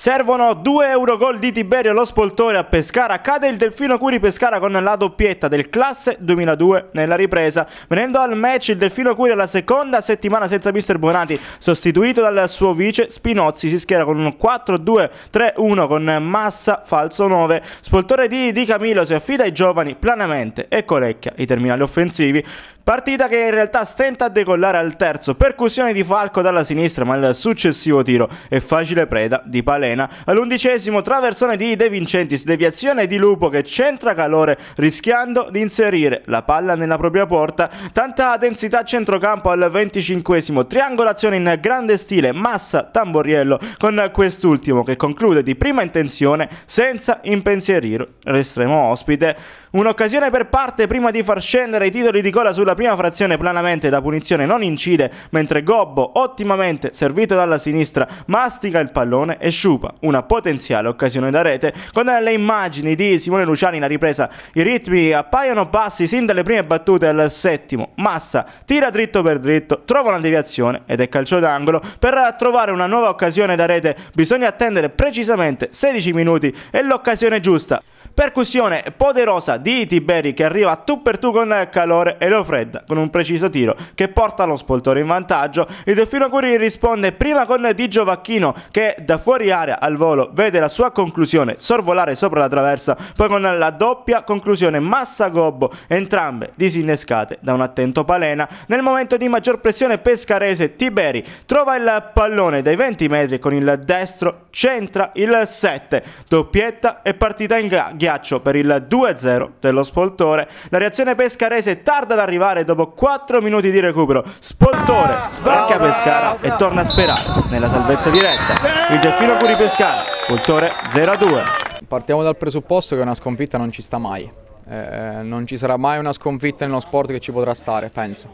Servono 2 euro gol di Tiberio lo spoltore a Pescara. Cade il Delfino Curi Pescara con la doppietta del classe 2002 nella ripresa. Venendo al match il Delfino Curi alla seconda settimana senza mister Bonati, sostituito dal suo vice Spinozzi. Si schiera con un 4-2-3-1 con Massa falso 9. Spoltore di Di Camillo si affida ai giovani Planamente e Colecchia, i terminali offensivi. Partita che in realtà stenta a decollare al terzo. Percussione di Falco dalla sinistra, ma il successivo tiro è facile preda di Palermo. Arena. All'undicesimo traversone di De Vincentis, deviazione di Lupo che centra calore rischiando di inserire la palla nella propria porta. Tanta densità centrocampo al venticinquesimo, triangolazione in grande stile, massa Tamboriello con quest'ultimo che conclude di prima intenzione senza impensierire l'estremo ospite. Un'occasione per parte prima di far scendere i titoli di cola sulla prima frazione planamente da punizione non incide, mentre Gobbo, ottimamente servito dalla sinistra, mastica il pallone e sciupa una potenziale occasione da rete. Con le immagini di Simone Luciani in ripresa, i ritmi appaiono bassi sin dalle prime battute al settimo. Massa tira dritto per dritto, trova una deviazione ed è calcio d'angolo. Per trovare una nuova occasione da rete bisogna attendere precisamente 16 minuti e l'occasione giusta. Percussione poderosa di Tiberi che arriva tu per tu con Calore e lo fredda con un preciso tiro che porta lo spoltore in vantaggio. Il Delfino Curi risponde prima con Di Giovacchino che da fuori area al volo vede la sua conclusione sorvolare sopra la traversa, poi con la doppia conclusione Massa Gobbo, entrambe disinnescate da un attento Palena. Nel momento di maggior pressione pescarese Tiberi trova il pallone dai 20 metri con il destro, centra il 7, doppietta e partita in ghiaccio Ghiaccio per il 2-0 dello Spoltore. La reazione pescarese tarda ad arrivare dopo 4 minuti di recupero. Spoltore sbarca Pescara e torna a sperare nella salvezza diretta. Il Delfino Curi Pescara, Spoltore 0-2. Partiamo dal presupposto che una sconfitta non ci sta mai. Eh, eh, non ci sarà mai una sconfitta nello sport che ci potrà stare, penso.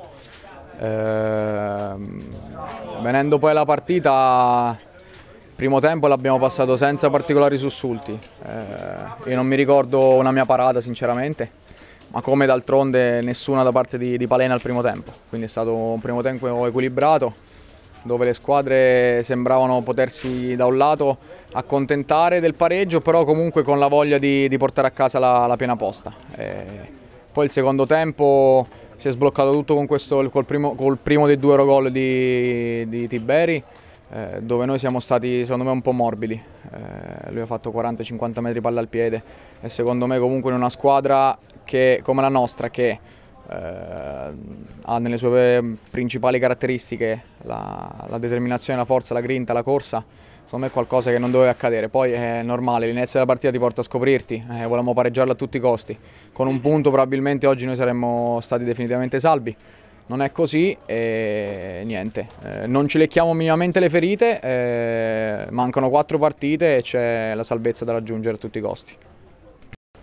Eh, venendo poi alla partita primo tempo l'abbiamo passato senza particolari sussulti. Eh, io non mi ricordo una mia parata, sinceramente, ma come d'altronde nessuna da parte di, di, Palena al primo tempo. Quindi è stato un primo tempo equilibrato, dove le squadre sembravano potersi da un lato accontentare del pareggio, però comunque con la voglia di, di portare a casa la, la piena posta. Eh, poi il secondo tempo si è sbloccato tutto con questo, col, primo, col primo dei due Eurogol di, di Tiberi eh, dove noi siamo stati secondo me un po' morbidi, eh, lui ha fatto 40-50 metri palla al piede e secondo me comunque in una squadra che, come la nostra che eh, ha nelle sue principali caratteristiche la, la determinazione, la forza, la grinta, la corsa, secondo me è qualcosa che non doveva accadere. Poi è normale, l'inizio della partita ti porta a scoprirti, eh, volevamo pareggiarla a tutti i costi. Con un punto probabilmente oggi noi saremmo stati definitivamente salvi non è così e niente, eh, non ci lecchiamo minimamente le ferite, eh, mancano quattro partite e c'è la salvezza da raggiungere a tutti i costi.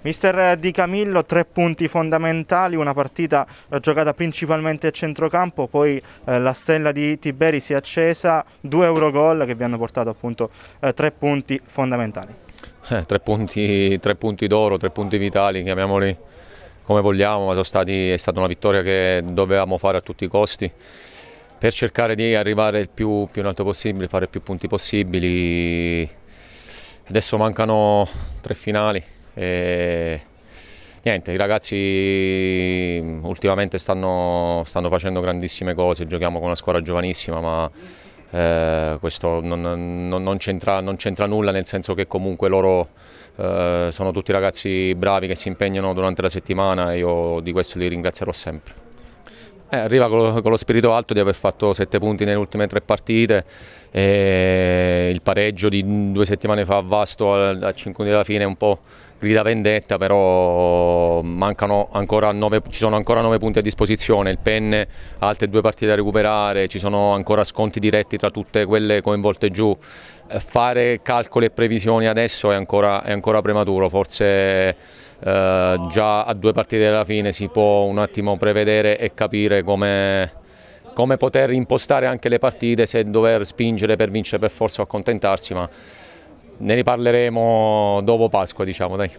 Mister Di Camillo, tre punti fondamentali, una partita eh, giocata principalmente a centrocampo, poi eh, la stella di Tiberi si è accesa, due Eurogol che vi hanno portato appunto eh, tre punti fondamentali. Eh, tre punti, punti d'oro, tre punti vitali, chiamiamoli come vogliamo, ma stati, è stata una vittoria che dovevamo fare a tutti i costi per cercare di arrivare il più, più in alto possibile, fare più punti possibili. Adesso mancano tre finali. E niente, i ragazzi ultimamente stanno, stanno, facendo grandissime cose, giochiamo con una squadra giovanissima, ma eh, questo non, non, non c'entra nulla, nel senso che comunque loro eh, sono tutti ragazzi bravi che si impegnano durante la settimana e io di questo li ringrazierò sempre. Eh, arriva con lo, con lo, spirito alto di aver fatto 7 punti nelle ultime tre partite, il pareggio di due settimane fa a Vasto a, a 5 minuti dalla fine un po' V vendetta, però mancano ancora 9, ci sono ancora 9 punti a disposizione, il Penne ha altre due partite da recuperare, ci sono ancora sconti diretti tra tutte quelle coinvolte giù. Eh, fare calcoli e previsioni adesso è ancora, è ancora prematuro, forse eh, già a due partite dalla fine si può un attimo prevedere e capire come come poter impostare anche le partite se dover spingere per vincere per forza o accontentarsi, ma ne riparleremo dopo Pasqua, diciamo, dai.